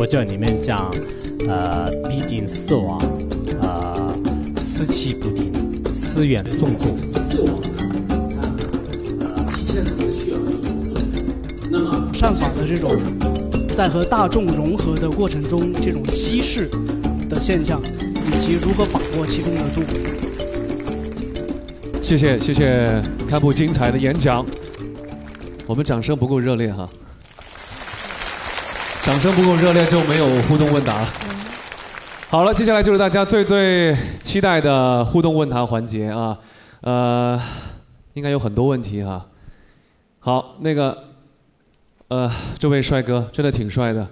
我教你们讲，呃，必定死亡，呃，死气不定，思远众多，死亡。啊，体现的是去和丰那么，善法的这种，在和大众融合的过程中，这种稀释的现象，以及如何把握其中的度。谢谢谢谢，看不精彩的演讲，我们掌声不够热烈哈。掌声不够热烈就没有互动问答。好了，接下来就是大家最最期待的互动问答环节啊！呃，应该有很多问题哈。好，那个，呃，这位帅哥真的挺帅的。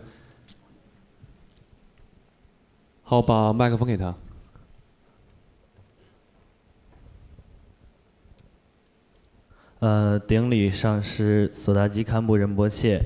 好，把麦克风给他。呃，顶礼上师索达吉堪布仁波切。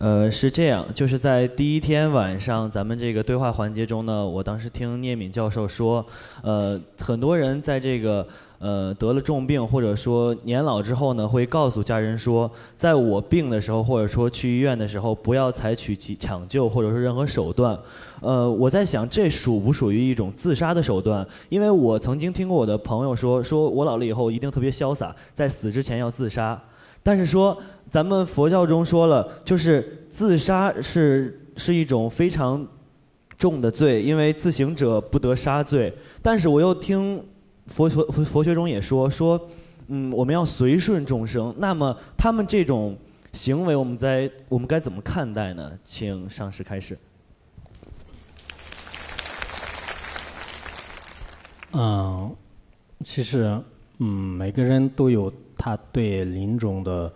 呃，是这样，就是在第一天晚上，咱们这个对话环节中呢，我当时听聂敏教授说，呃，很多人在这个呃得了重病或者说年老之后呢，会告诉家人说，在我病的时候或者说去医院的时候，不要采取抢救或者说任何手段。呃，我在想，这属不属于一种自杀的手段？因为我曾经听过我的朋友说，说我老了以后一定特别潇洒，在死之前要自杀。但是说，咱们佛教中说了，就是自杀是是一种非常重的罪，因为自行者不得杀罪。但是我又听佛佛佛学中也说说，嗯，我们要随顺众生。那么他们这种行为，我们在我们该怎么看待呢？请上师开始。嗯，其实嗯，每个人都有。他对临终的，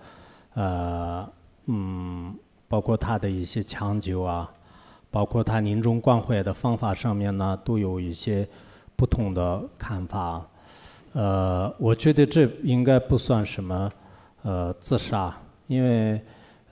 呃，嗯，包括他的一些抢救啊，包括他临终关怀的方法上面呢，都有一些不同的看法。呃，我觉得这应该不算什么，呃，自杀，因为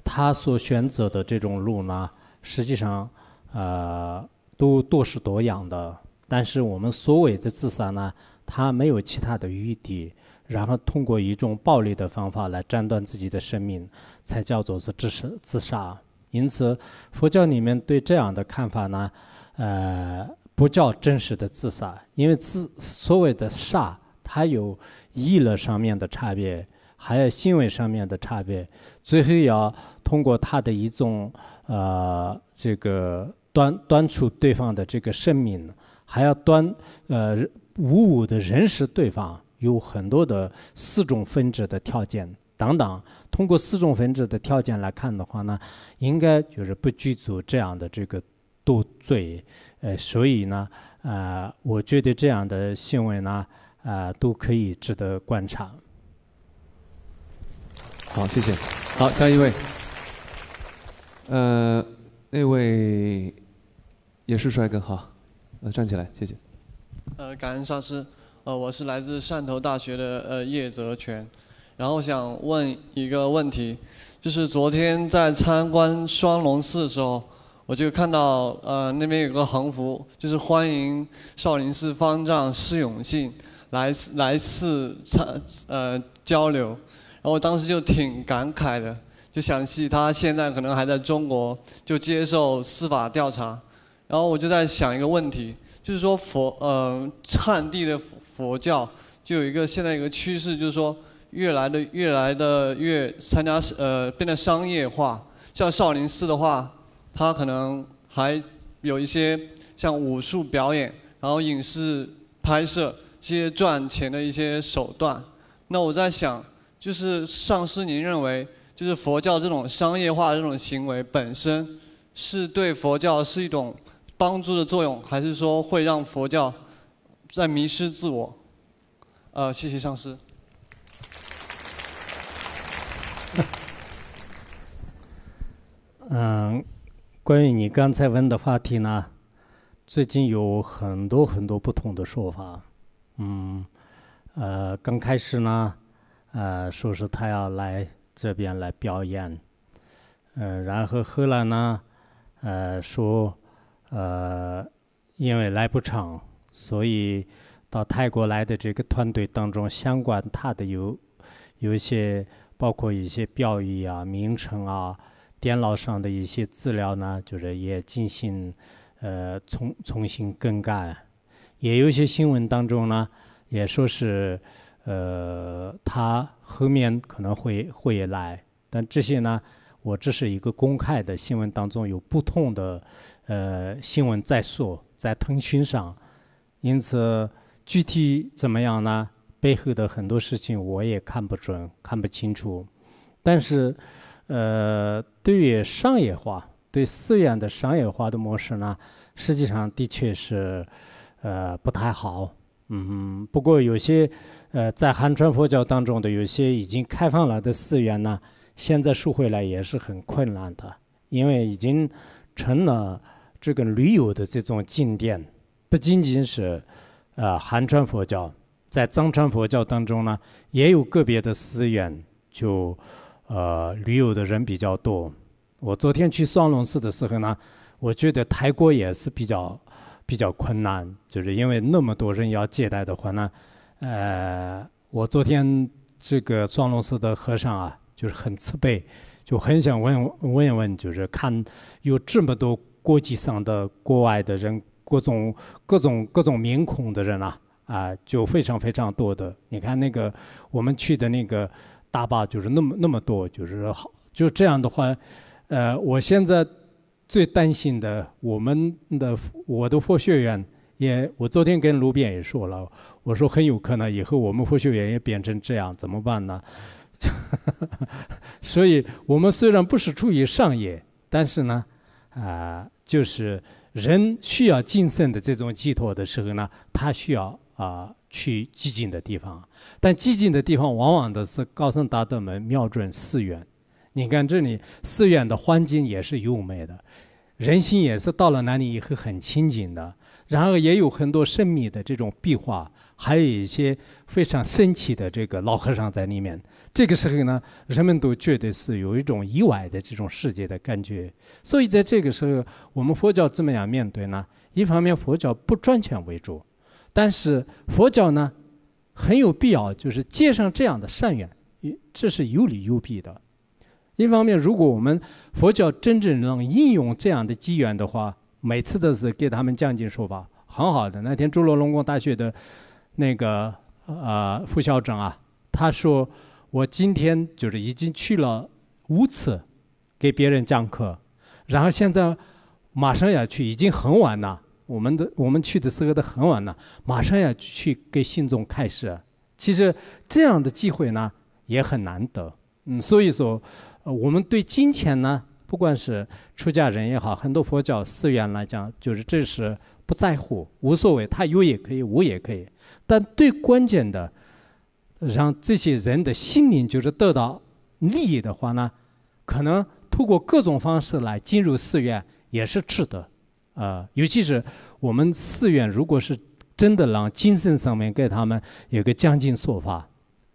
他所选择的这种路呢，实际上，呃，都多是多样的。但是我们所谓的自杀呢，他没有其他的余地。然后通过一种暴力的方法来斩断自己的生命，才叫做是自杀。自杀。因此，佛教里面对这样的看法呢，呃，不叫真实的自杀，因为自所谓的杀，它有意乐上面的差别，还有行为上面的差别。最后要通过他的一种呃，这个端端出对方的这个生命，还要端呃，五五的认识对方。有很多的四种分支的条件等等，通过四种分支的条件来看的话呢，应该就是不具足这样的这个多罪，呃，所以呢，呃，我觉得这样的行为呢，呃，都可以值得观察。好，谢谢。好，下一位，呃，那位也是帅哥，好，呃，站起来，谢谢。呃，感恩上师。呃，我是来自汕头大学的呃叶泽泉，然后想问一个问题，就是昨天在参观双龙寺的时候，我就看到呃那边有个横幅，就是欢迎少林寺方丈释永信来来寺参呃交流，然后我当时就挺感慨的，就想起他现在可能还在中国，就接受司法调查，然后我就在想一个问题。就是说佛，嗯，汉地的佛教就有一个现在一个趋势，就是说越来的越来的越参加，呃，变得商业化。像少林寺的话，它可能还有一些像武术表演，然后影视拍摄这些赚钱的一些手段。那我在想，就是上师您认为，就是佛教这种商业化这种行为本身是对佛教是一种？帮助的作用，还是说会让佛教在迷失自我？呃，谢谢上师。嗯，关于你刚才问的话题呢，最近有很多很多不同的说法。嗯，呃，刚开始呢，呃，说是他要来这边来表演，嗯，然后后来呢，呃，说。呃，因为来不成，所以到泰国来的这个团队当中，相关他的有有一些，包括一些标语啊、名称啊、电脑上的一些资料呢，就是也进行呃重重新更改。也有些新闻当中呢，也说是呃他后面可能会会来，但这些呢。我这是一个公开的新闻，当中有不同的，呃，新闻在说，在腾讯上，因此具体怎么样呢？背后的很多事情我也看不准、看不清楚。但是，呃，对于商业化，对寺院的商业化的模式呢，实际上的确是，呃，不太好。嗯，不过有些，呃，在汉传佛教当中的有些已经开放了的寺院呢。现在赎回来也是很困难的，因为已经成了这个旅游的这种进殿，不仅仅是呃汉传佛教，在藏传佛教当中呢，也有个别的寺院就呃旅游的人比较多。我昨天去双龙寺的时候呢，我觉得抬锅也是比较比较困难，就是因为那么多人要接待的话呢，呃，我昨天这个双龙寺的和尚啊。就是很自卑，就很想问问问，就是看有这么多国际上的、国外的人，各种各种各种面孔的人啊，啊，就非常非常多的。你看那个我们去的那个大巴，就是那么那么多，就是好就这样的话，呃，我现在最担心的，我们的我的佛学院。也，我昨天跟卢编也说了，我说很有可能以后我们佛学院也变成这样，怎么办呢？所以，我们虽然不是出于上野，但是呢，啊，就是人需要精神的这种寄托的时候呢，他需要啊去寂静的地方。但寂静的地方往往都是高僧大德们瞄准寺院。你看这里寺院的环境也是优美的，人心也是到了那里以后很清静的。然后也有很多神秘的这种壁画，还有一些非常神奇的这个老和尚在里面。这个时候呢，人们都觉得是有一种意外的这种世界的感觉。所以在这个时候，我们佛教怎么样面对呢？一方面佛教不赚钱为主，但是佛教呢很有必要，就是接上这样的善缘，这是有利有弊的。一方面，如果我们佛教真正能应用这样的机缘的话，每次都是给他们讲经说法，很好的。那天朱罗龙宫大学的那个呃副校长啊，他说。我今天就是已经去了五次给别人讲课，然后现在马上要去，已经很晚了。我们的我们去的时候都很晚了，马上要去给信众开始，其实这样的机会呢也很难得，嗯，所以说我们对金钱呢，不管是出家人也好，很多佛教寺院来讲，就是这是不在乎、无所谓，他有也可以，无也可以。但最关键的。让这些人的心灵就是得到利益的话呢，可能通过各种方式来进入寺院也是值得。啊，尤其是我们寺院，如果是真的让精神上面给他们有个将近说法，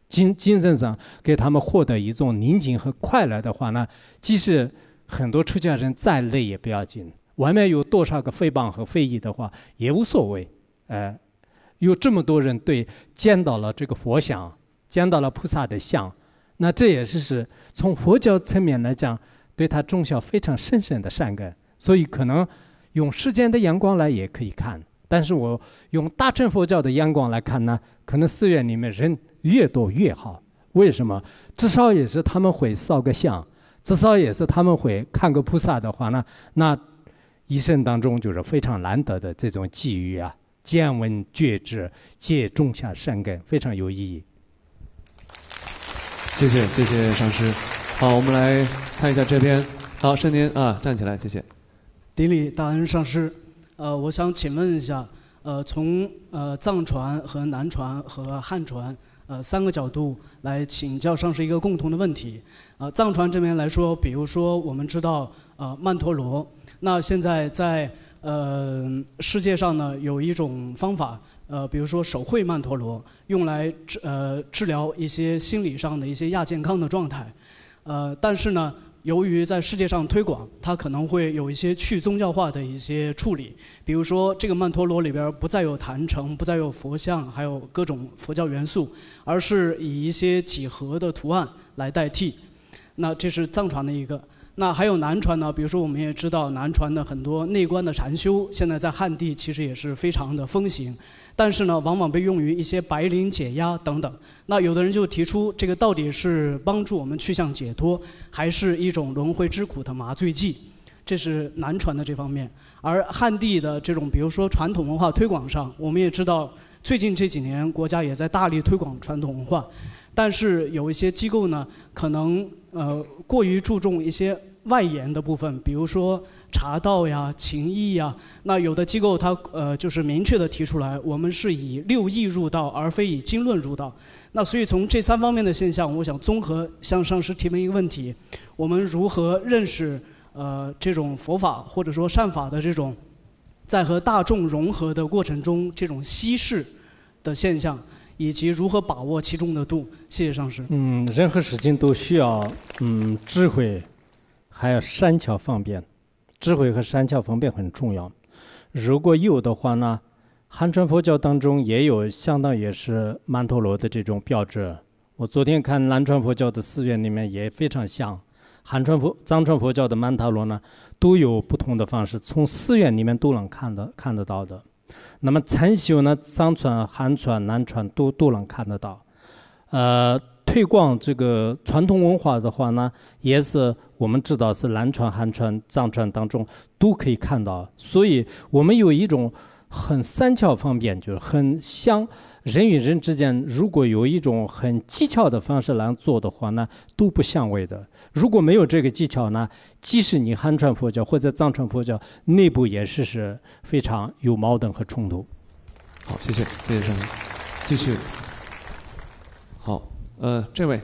精精神上给他们获得一种宁静和快乐的话呢，即使很多出家人再累也不要紧，外面有多少个诽谤和非议的话也无所谓。呃，有这么多人对见到了这个佛像，见到了菩萨的像，那这也是是从佛教层面来讲，对他种下非常深深的善根。所以可能用世间的眼光来也可以看，但是我用大乘佛教的眼光来看呢，可能寺院里面人越多越好。为什么？至少也是他们会烧个香，至少也是他们会看个菩萨的话呢，那一生当中就是非常难得的这种机遇啊。见闻觉知，借种下善根，非常有意义。谢谢，谢谢上师。好，我们来看一下这边。好，是您啊，站起来，谢谢。顶礼大恩上师。呃，我想请问一下，呃，从呃藏传和南传和汉传呃三个角度来请教上师一个共同的问题。呃，藏传这边来说，比如说我们知道呃，曼陀罗，那现在在。呃，世界上呢有一种方法，呃，比如说手绘曼陀罗，用来治呃治疗一些心理上的一些亚健康的状态，呃，但是呢，由于在世界上推广，它可能会有一些去宗教化的一些处理，比如说这个曼陀罗里边不再有坛城，不再有佛像，还有各种佛教元素，而是以一些几何的图案来代替，那这是藏传的一个。那还有南传呢？比如说，我们也知道南传的很多内观的禅修，现在在汉地其实也是非常的风行，但是呢，往往被用于一些白领解压等等。那有的人就提出，这个到底是帮助我们去向解脱，还是一种轮回之苦的麻醉剂？这是南传的这方面。而汉地的这种，比如说传统文化推广上，我们也知道，最近这几年国家也在大力推广传统文化，但是有一些机构呢，可能。呃，过于注重一些外延的部分，比如说茶道呀、情谊呀。那有的机构，它呃，就是明确的提出来，我们是以六艺入道，而非以经论入道。那所以从这三方面的现象，我想综合向上师提问一个问题：我们如何认识呃这种佛法或者说善法的这种在和大众融合的过程中这种稀释的现象？以及如何把握其中的度？谢谢上师。嗯，任何事情都需要嗯智慧，还有善巧方便。智慧和善巧方便很重要。如果有的话呢，汉传佛教当中也有相当也是曼陀罗的这种标志。我昨天看南传佛教的寺院里面也非常像，汉传佛、藏传佛教的曼陀罗呢都有不同的方式，从寺院里面都能看的看得到的。那么禅修呢，藏传、汉传、南传都都能看得到。呃，推广这个传统文化的话呢，也是我们知道是南传、韩传、藏传当中都可以看到，所以我们有一种很三窍方便，就是很相。人与人之间，如果有一种很技巧的方式来做的话，那都不相违的。如果没有这个技巧呢，即使你汉传佛教或者藏传佛教，内部也是是非常有矛盾和冲突。好，谢谢，谢谢张师，继续。好，呃，这位，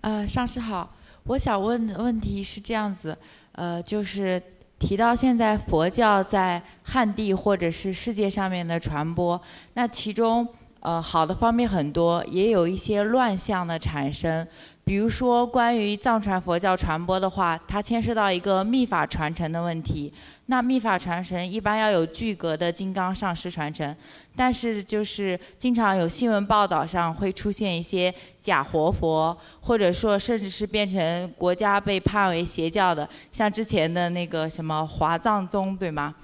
呃，上师好，我想问的问题是这样子，呃，就是。提到现在佛教在汉地或者是世界上面的传播，那其中呃好的方面很多，也有一些乱象的产生。比如说，关于藏传佛教传播的话，它牵涉到一个密法传承的问题。那密法传承一般要有巨格的金刚上师传承，但是就是经常有新闻报道上会出现一些假活佛，或者说甚至是变成国家被判为邪教的，像之前的那个什么华藏宗，对吗？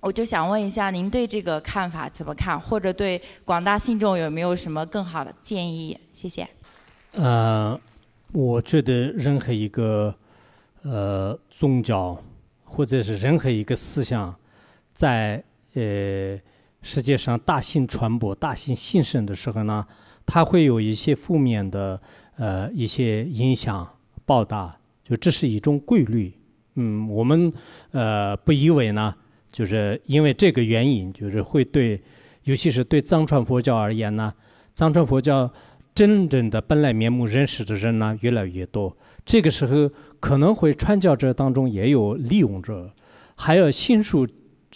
我就想问一下，您对这个看法怎么看，或者对广大信众有没有什么更好的建议？谢谢。呃，我觉得任何一个呃宗教或者是任何一个思想，在呃世界上大型传播、大型兴盛的时候呢，它会有一些负面的呃一些影响、报答，就这是一种规律。嗯，我们呃不以为呢，就是因为这个原因，就是会对，尤其是对藏传佛教而言呢，藏传佛教。真正的本来面目认识的人呢越来越多，这个时候可能会传教者当中也有利用者，还有信受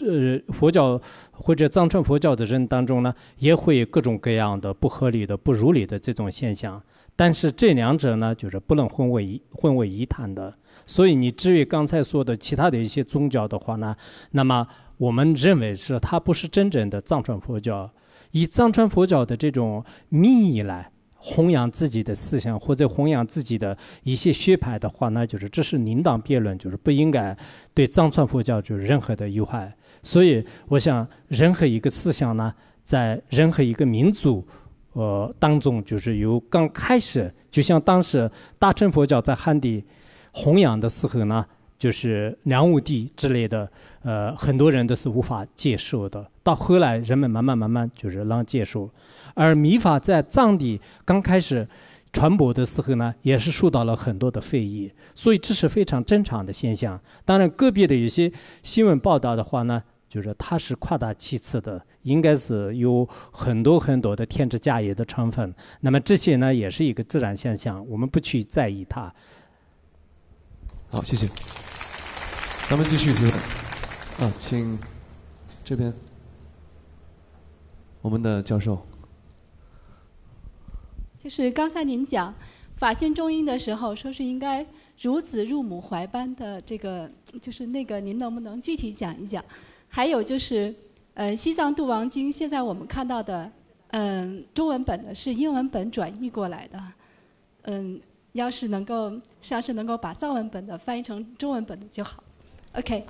呃佛教或者藏传佛教的人当中呢，也会有各种各样的不合理的、不如理的这种现象。但是这两者呢，就是不能混为一混为一谈的。所以你至于刚才说的其他的一些宗教的话呢，那么我们认为是它不是真正的藏传佛教，以藏传佛教的这种名义来。弘扬自己的思想，或者弘扬自己的一些学派的话，那就是这是另当辩论，就是不应该对藏传佛教就是任何的有害。所以，我想任何一个思想呢，在任何一个民族呃当中，就是由刚开始，就像当时大乘佛教在汉地弘扬的时候呢，就是梁武帝之类的呃很多人都是无法接受的，到后来人们慢慢慢慢就是让接受。而米法在藏地刚开始传播的时候呢，也是受到了很多的非议，所以这是非常正常的现象。当然，个别的有些新闻报道的话呢，就是它是夸大其词的，应该是有很多很多的添枝加叶的成分。那么这些呢，也是一个自然现象，我们不去在意它。好，谢谢。咱们继续提问啊，请这边我们的教授。就是刚才您讲法心中音的时候，说是应该如子入母怀般的这个，就是那个，您能不能具体讲一讲？还有就是，呃，西藏度王经现在我们看到的，嗯，中文本的是英文本转译过来的，嗯，要是能够，实是能够把藏文本的翻译成中文本的就好。OK。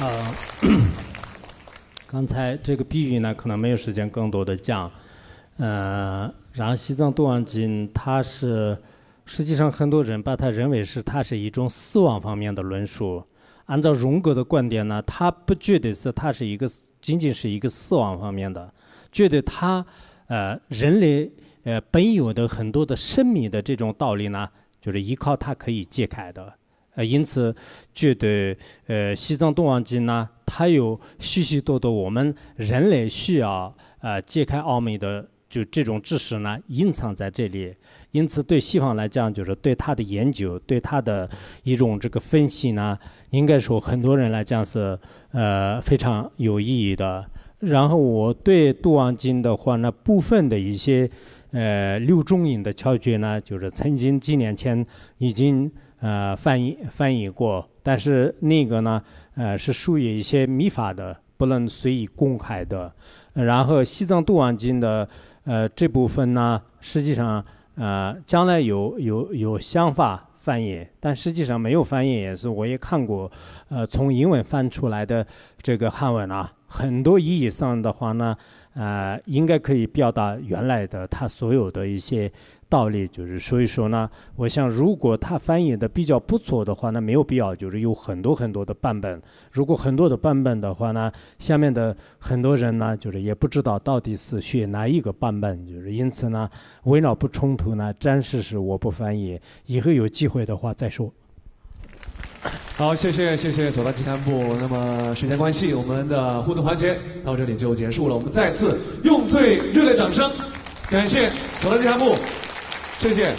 呃，刚才这个比喻呢，可能没有时间更多的讲。嗯，然后西藏东望经，它是实际上很多人把它认为是它是一种死亡方面的论述。按照荣格的观点呢，他不觉得是它是一个仅仅是一个死亡方面的，觉得它呃人类呃本有的很多的生命的这种道理呢，就是依靠它可以解开的。呃，因此觉得呃西藏东王经呢，它有许许多多我们人类需要呃解开奥秘的。就这种知识呢，隐藏在这里，因此对西方来讲，就是对他的研究，对他的一种这个分析呢，应该说很多人来讲是呃非常有意义的。然后我对《杜王经》的话，那部分的一些呃六中影的窍诀呢，就是曾经几年前已经呃翻译翻译过，但是那个呢，呃是属于一些秘法的，不能随意公开的。然后西藏《杜王经》的。呃，这部分呢，实际上，呃，将来有有有想法翻译，但实际上没有翻译，也是我也看过，呃，从英文翻出来的这个汉文啊，很多意义上的话呢。啊，应该可以表达原来的他所有的一些道理，就是所以说呢，我想如果他翻译的比较不错的话，那没有必要，就是有很多很多的版本。如果很多的版本的话呢，下面的很多人呢，就是也不知道到底是学哪一个版本，就是因此呢，为了不冲突呢，暂时是我不翻译，以后有机会的话再说。好，谢谢谢谢走拉吉干部。那么时间关系，我们的互动环节到这里就结束了。我们再次用最热烈掌声感谢走拉吉干部，谢谢。